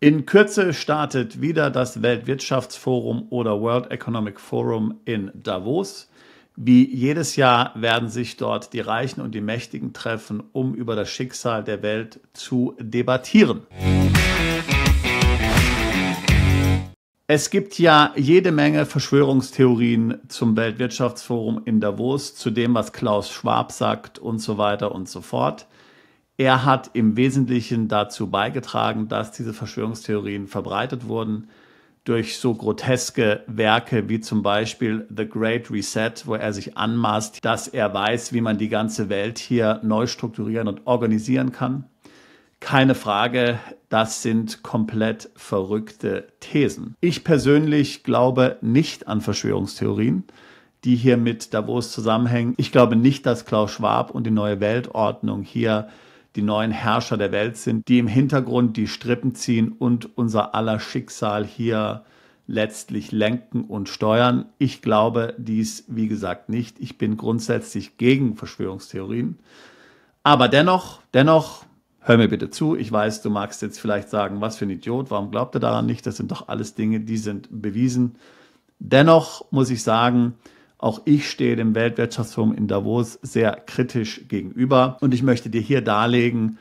In Kürze startet wieder das Weltwirtschaftsforum oder World Economic Forum in Davos. Wie jedes Jahr werden sich dort die Reichen und die Mächtigen treffen, um über das Schicksal der Welt zu debattieren. Es gibt ja jede Menge Verschwörungstheorien zum Weltwirtschaftsforum in Davos, zu dem, was Klaus Schwab sagt und so weiter und so fort er hat im Wesentlichen dazu beigetragen, dass diese Verschwörungstheorien verbreitet wurden durch so groteske Werke wie zum Beispiel The Great Reset, wo er sich anmaßt, dass er weiß, wie man die ganze Welt hier neu strukturieren und organisieren kann. Keine Frage, das sind komplett verrückte Thesen. Ich persönlich glaube nicht an Verschwörungstheorien, die hier mit Davos zusammenhängen. Ich glaube nicht, dass Klaus Schwab und die neue Weltordnung hier die neuen Herrscher der Welt sind, die im Hintergrund die Strippen ziehen und unser aller Schicksal hier letztlich lenken und steuern. Ich glaube dies, wie gesagt, nicht. Ich bin grundsätzlich gegen Verschwörungstheorien. Aber dennoch, dennoch, hör mir bitte zu. Ich weiß, du magst jetzt vielleicht sagen, was für ein Idiot, warum glaubt er daran nicht? Das sind doch alles Dinge, die sind bewiesen. Dennoch muss ich sagen, auch ich stehe dem Weltwirtschaftsforum in Davos sehr kritisch gegenüber und ich möchte dir hier darlegen,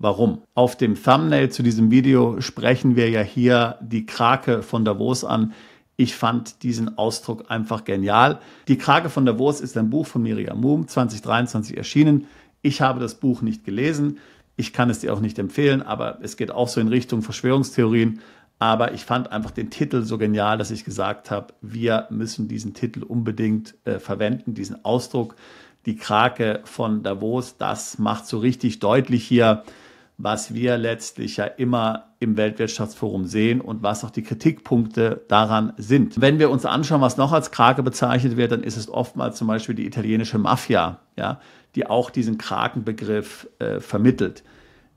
Warum? Auf dem Thumbnail zu diesem Video sprechen wir ja hier die Krake von Davos an. Ich fand diesen Ausdruck einfach genial. Die Krake von Davos ist ein Buch von Miriam Moom, 2023 erschienen. Ich habe das Buch nicht gelesen. Ich kann es dir auch nicht empfehlen, aber es geht auch so in Richtung Verschwörungstheorien. Aber ich fand einfach den Titel so genial, dass ich gesagt habe, wir müssen diesen Titel unbedingt äh, verwenden, diesen Ausdruck. Die Krake von Davos, das macht so richtig deutlich hier, was wir letztlich ja immer im Weltwirtschaftsforum sehen und was auch die Kritikpunkte daran sind. Wenn wir uns anschauen, was noch als Krake bezeichnet wird, dann ist es oftmals zum Beispiel die italienische Mafia, ja, die auch diesen Krakenbegriff äh, vermittelt.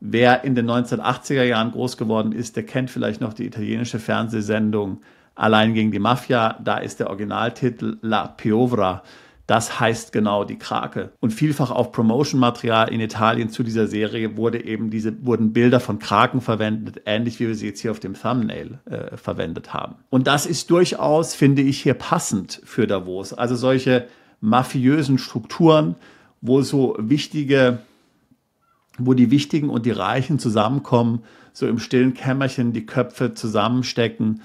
Wer in den 1980er Jahren groß geworden ist, der kennt vielleicht noch die italienische Fernsehsendung Allein gegen die Mafia. Da ist der Originaltitel La Piovra. Das heißt genau die Krake. Und vielfach auf Promotion-Material in Italien zu dieser Serie wurde eben diese, wurden Bilder von Kraken verwendet, ähnlich wie wir sie jetzt hier auf dem Thumbnail äh, verwendet haben. Und das ist durchaus, finde ich, hier passend für Davos. Also solche mafiösen Strukturen, wo so wichtige wo die Wichtigen und die Reichen zusammenkommen, so im stillen Kämmerchen die Köpfe zusammenstecken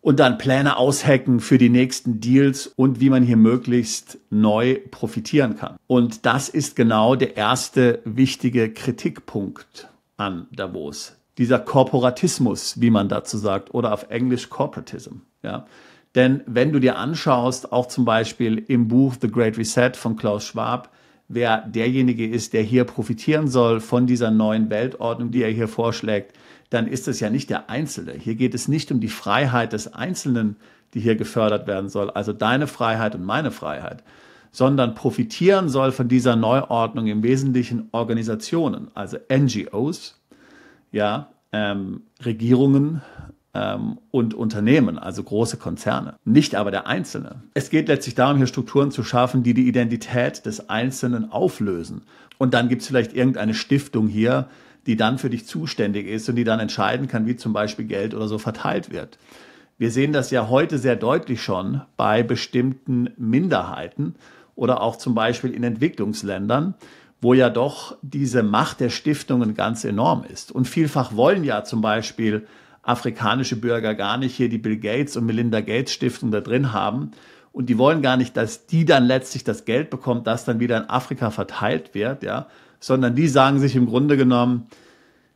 und dann Pläne aushacken für die nächsten Deals und wie man hier möglichst neu profitieren kann. Und das ist genau der erste wichtige Kritikpunkt an Davos. Dieser Korporatismus, wie man dazu sagt, oder auf Englisch Corporatism. Ja. Denn wenn du dir anschaust, auch zum Beispiel im Buch The Great Reset von Klaus Schwab, wer derjenige ist, der hier profitieren soll von dieser neuen Weltordnung, die er hier vorschlägt, dann ist es ja nicht der Einzelne. Hier geht es nicht um die Freiheit des Einzelnen, die hier gefördert werden soll, also deine Freiheit und meine Freiheit, sondern profitieren soll von dieser Neuordnung im Wesentlichen Organisationen, also NGOs, ja, ähm, Regierungen, ähm, und Unternehmen, also große Konzerne, nicht aber der Einzelne. Es geht letztlich darum, hier Strukturen zu schaffen, die die Identität des Einzelnen auflösen. Und dann gibt es vielleicht irgendeine Stiftung hier, die dann für dich zuständig ist und die dann entscheiden kann, wie zum Beispiel Geld oder so verteilt wird. Wir sehen das ja heute sehr deutlich schon bei bestimmten Minderheiten oder auch zum Beispiel in Entwicklungsländern, wo ja doch diese Macht der Stiftungen ganz enorm ist. Und vielfach wollen ja zum Beispiel afrikanische Bürger gar nicht hier die Bill Gates und Melinda Gates Stiftung da drin haben. Und die wollen gar nicht, dass die dann letztlich das Geld bekommt, das dann wieder in Afrika verteilt wird, ja, sondern die sagen sich im Grunde genommen,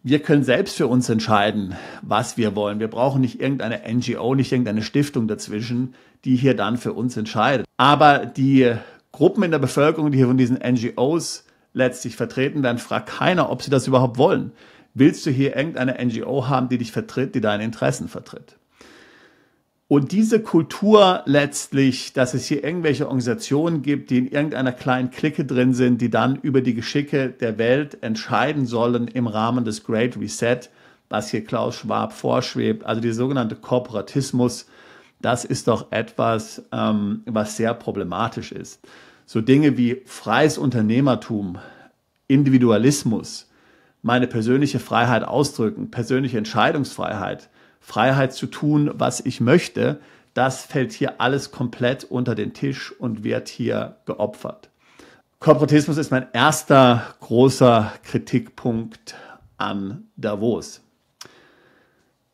wir können selbst für uns entscheiden, was wir wollen. Wir brauchen nicht irgendeine NGO, nicht irgendeine Stiftung dazwischen, die hier dann für uns entscheidet. Aber die Gruppen in der Bevölkerung, die hier von diesen NGOs letztlich vertreten werden, fragt keiner, ob sie das überhaupt wollen willst du hier irgendeine NGO haben, die dich vertritt, die deine Interessen vertritt. Und diese Kultur letztlich, dass es hier irgendwelche Organisationen gibt, die in irgendeiner kleinen Clique drin sind, die dann über die Geschicke der Welt entscheiden sollen im Rahmen des Great Reset, was hier Klaus Schwab vorschwebt, also der sogenannte Korporatismus, das ist doch etwas, ähm, was sehr problematisch ist. So Dinge wie freies Unternehmertum, Individualismus, meine persönliche Freiheit ausdrücken, persönliche Entscheidungsfreiheit, Freiheit zu tun, was ich möchte, das fällt hier alles komplett unter den Tisch und wird hier geopfert. Korporatismus ist mein erster großer Kritikpunkt an Davos.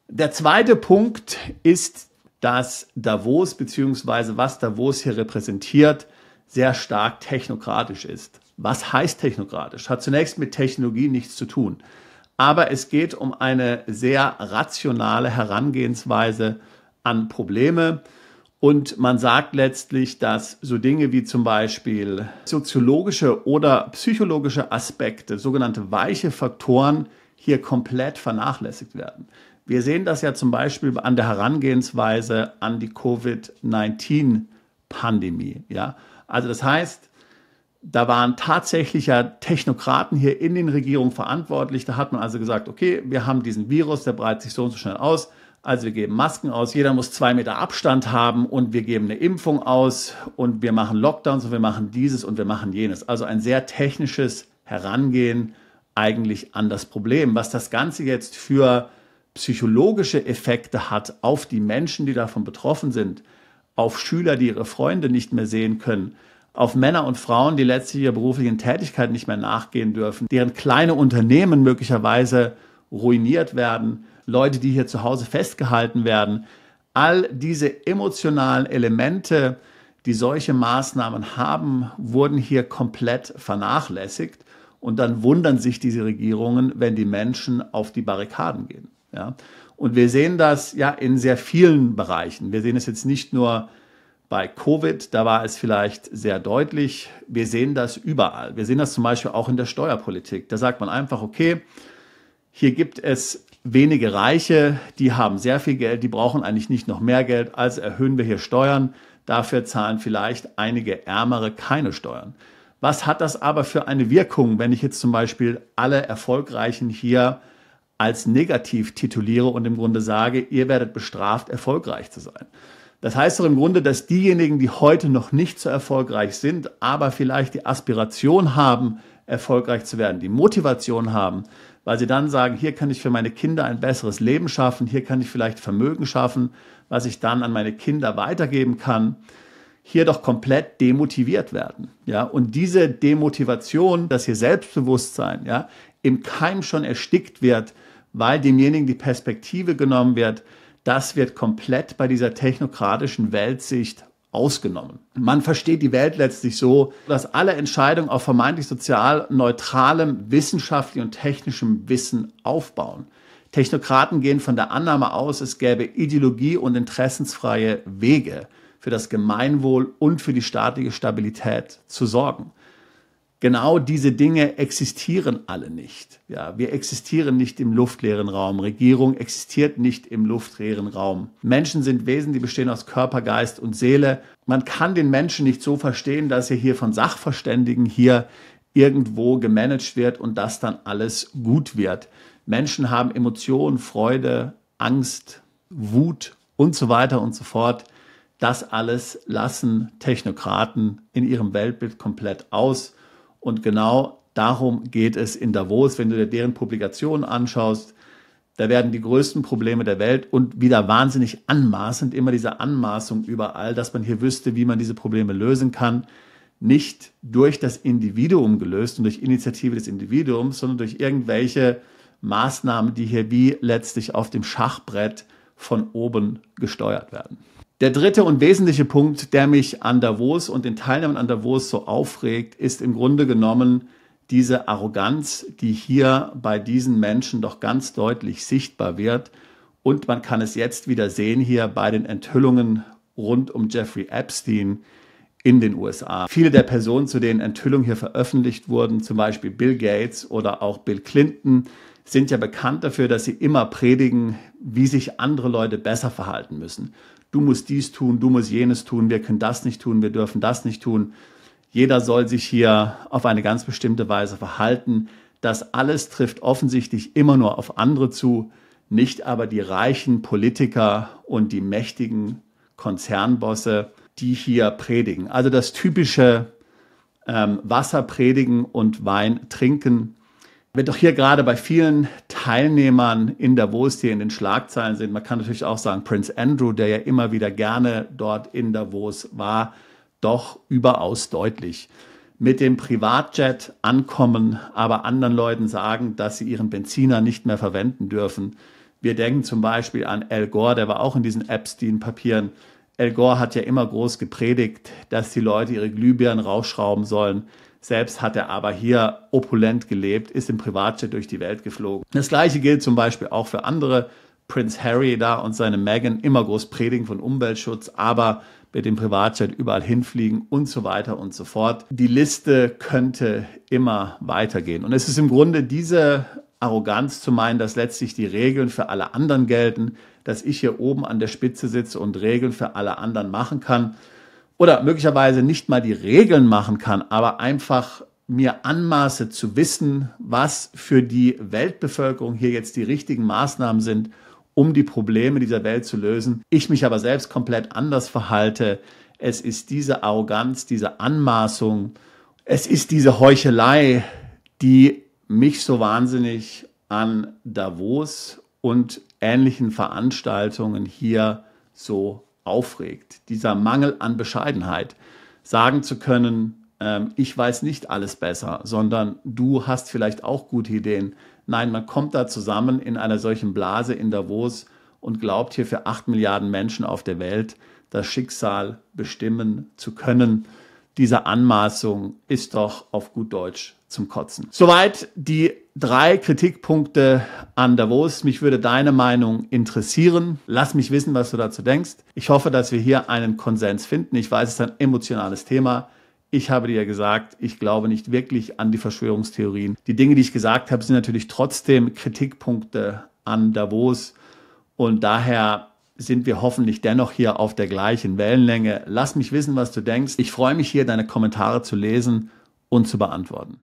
Der zweite Punkt ist, dass Davos bzw. was Davos hier repräsentiert, sehr stark technokratisch ist. Was heißt technokratisch? Hat zunächst mit Technologie nichts zu tun. Aber es geht um eine sehr rationale Herangehensweise an Probleme. Und man sagt letztlich, dass so Dinge wie zum Beispiel soziologische oder psychologische Aspekte, sogenannte weiche Faktoren, hier komplett vernachlässigt werden. Wir sehen das ja zum Beispiel an der Herangehensweise an die Covid-19-Pandemie. Ja? Also das heißt, da waren tatsächlich ja Technokraten hier in den Regierungen verantwortlich. Da hat man also gesagt, okay, wir haben diesen Virus, der breitet sich so und so schnell aus. Also wir geben Masken aus, jeder muss zwei Meter Abstand haben und wir geben eine Impfung aus und wir machen Lockdowns und wir machen dieses und wir machen jenes. Also ein sehr technisches Herangehen eigentlich an das Problem. Was das Ganze jetzt für psychologische Effekte hat auf die Menschen, die davon betroffen sind, auf Schüler, die ihre Freunde nicht mehr sehen können, auf Männer und Frauen, die letztlich ihrer beruflichen Tätigkeit nicht mehr nachgehen dürfen, deren kleine Unternehmen möglicherweise ruiniert werden, Leute, die hier zu Hause festgehalten werden. All diese emotionalen Elemente, die solche Maßnahmen haben, wurden hier komplett vernachlässigt. Und dann wundern sich diese Regierungen, wenn die Menschen auf die Barrikaden gehen. Ja? Und wir sehen das ja in sehr vielen Bereichen. Wir sehen es jetzt nicht nur bei Covid, da war es vielleicht sehr deutlich. Wir sehen das überall. Wir sehen das zum Beispiel auch in der Steuerpolitik. Da sagt man einfach, okay, hier gibt es wenige Reiche, die haben sehr viel Geld, die brauchen eigentlich nicht noch mehr Geld, also erhöhen wir hier Steuern. Dafür zahlen vielleicht einige Ärmere keine Steuern. Was hat das aber für eine Wirkung, wenn ich jetzt zum Beispiel alle Erfolgreichen hier als negativ tituliere und im Grunde sage, ihr werdet bestraft, erfolgreich zu sein? Das heißt doch im Grunde, dass diejenigen, die heute noch nicht so erfolgreich sind, aber vielleicht die Aspiration haben, erfolgreich zu werden, die Motivation haben, weil sie dann sagen, hier kann ich für meine Kinder ein besseres Leben schaffen, hier kann ich vielleicht Vermögen schaffen, was ich dann an meine Kinder weitergeben kann, hier doch komplett demotiviert werden. Ja, und diese Demotivation, dass hier Selbstbewusstsein, ja, im Keim schon erstickt wird, weil demjenigen die Perspektive genommen wird, das wird komplett bei dieser technokratischen Weltsicht ausgenommen. Man versteht die Welt letztlich so, dass alle Entscheidungen auf vermeintlich sozial neutralem wissenschaftlichem und technischem Wissen aufbauen. Technokraten gehen von der Annahme aus, es gäbe ideologie- und interessensfreie Wege für das Gemeinwohl und für die staatliche Stabilität zu sorgen genau diese Dinge existieren alle nicht. Ja, wir existieren nicht im luftleeren Raum. Regierung existiert nicht im luftleeren Raum. Menschen sind Wesen, die bestehen aus Körper, Geist und Seele. Man kann den Menschen nicht so verstehen, dass er hier von Sachverständigen hier irgendwo gemanagt wird und dass dann alles gut wird. Menschen haben Emotionen, Freude, Angst, Wut und so weiter und so fort. Das alles lassen Technokraten in ihrem Weltbild komplett aus und genau darum geht es in Davos. Wenn du dir deren Publikationen anschaust, da werden die größten Probleme der Welt und wieder wahnsinnig anmaßend, immer diese Anmaßung überall, dass man hier wüsste, wie man diese Probleme lösen kann, nicht durch das Individuum gelöst und durch Initiative des Individuums, sondern durch irgendwelche Maßnahmen, die hier wie letztlich auf dem Schachbrett von oben gesteuert werden. Der dritte und wesentliche Punkt, der mich an Davos und den Teilnehmern an Davos so aufregt, ist im Grunde genommen diese Arroganz, die hier bei diesen Menschen doch ganz deutlich sichtbar wird. Und man kann es jetzt wieder sehen hier bei den Enthüllungen rund um Jeffrey Epstein in den USA. Viele der Personen, zu denen Enthüllungen hier veröffentlicht wurden, zum Beispiel Bill Gates oder auch Bill Clinton, sind ja bekannt dafür, dass sie immer predigen, wie sich andere Leute besser verhalten müssen du musst dies tun, du musst jenes tun, wir können das nicht tun, wir dürfen das nicht tun. Jeder soll sich hier auf eine ganz bestimmte Weise verhalten. Das alles trifft offensichtlich immer nur auf andere zu, nicht aber die reichen Politiker und die mächtigen Konzernbosse, die hier predigen. Also das typische ähm, Wasser predigen und Wein trinken wenn doch hier gerade bei vielen Teilnehmern in Davos, die in den Schlagzeilen sind, man kann natürlich auch sagen, Prince Andrew, der ja immer wieder gerne dort in Davos war, doch überaus deutlich mit dem Privatjet ankommen, aber anderen Leuten sagen, dass sie ihren Benziner nicht mehr verwenden dürfen. Wir denken zum Beispiel an Al Gore, der war auch in diesen Epstein-Papieren Al Gore hat ja immer groß gepredigt, dass die Leute ihre Glühbirnen rausschrauben sollen. Selbst hat er aber hier opulent gelebt, ist im Privatjet durch die Welt geflogen. Das gleiche gilt zum Beispiel auch für andere. Prince Harry da und seine Meghan immer groß predigen von Umweltschutz, aber mit dem Privatjet überall hinfliegen und so weiter und so fort. Die Liste könnte immer weitergehen. Und es ist im Grunde diese Arroganz zu meinen, dass letztlich die Regeln für alle anderen gelten, dass ich hier oben an der Spitze sitze und Regeln für alle anderen machen kann oder möglicherweise nicht mal die Regeln machen kann, aber einfach mir anmaße zu wissen, was für die Weltbevölkerung hier jetzt die richtigen Maßnahmen sind, um die Probleme dieser Welt zu lösen, ich mich aber selbst komplett anders verhalte. Es ist diese Arroganz, diese Anmaßung, es ist diese Heuchelei, die mich so wahnsinnig an Davos und ähnlichen Veranstaltungen hier so aufregt. Dieser Mangel an Bescheidenheit, sagen zu können, ähm, ich weiß nicht alles besser, sondern du hast vielleicht auch gute Ideen. Nein, man kommt da zusammen in einer solchen Blase in Davos und glaubt hier für acht Milliarden Menschen auf der Welt das Schicksal bestimmen zu können. Diese Anmaßung ist doch auf gut Deutsch zum Kotzen. Soweit die drei Kritikpunkte an Davos. Mich würde deine Meinung interessieren. Lass mich wissen, was du dazu denkst. Ich hoffe, dass wir hier einen Konsens finden. Ich weiß, es ist ein emotionales Thema. Ich habe dir ja gesagt, ich glaube nicht wirklich an die Verschwörungstheorien. Die Dinge, die ich gesagt habe, sind natürlich trotzdem Kritikpunkte an Davos. Und daher sind wir hoffentlich dennoch hier auf der gleichen Wellenlänge. Lass mich wissen, was du denkst. Ich freue mich hier, deine Kommentare zu lesen und zu beantworten.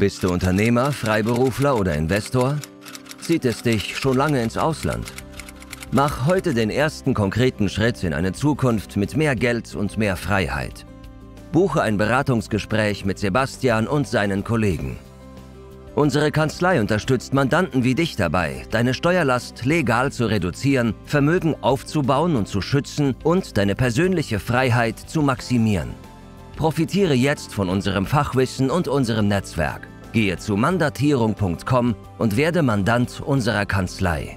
Bist du Unternehmer, Freiberufler oder Investor? Zieht es dich schon lange ins Ausland? Mach heute den ersten konkreten Schritt in eine Zukunft mit mehr Geld und mehr Freiheit. Buche ein Beratungsgespräch mit Sebastian und seinen Kollegen. Unsere Kanzlei unterstützt Mandanten wie dich dabei, deine Steuerlast legal zu reduzieren, Vermögen aufzubauen und zu schützen und deine persönliche Freiheit zu maximieren. Profitiere jetzt von unserem Fachwissen und unserem Netzwerk. Gehe zu mandatierung.com und werde Mandant unserer Kanzlei.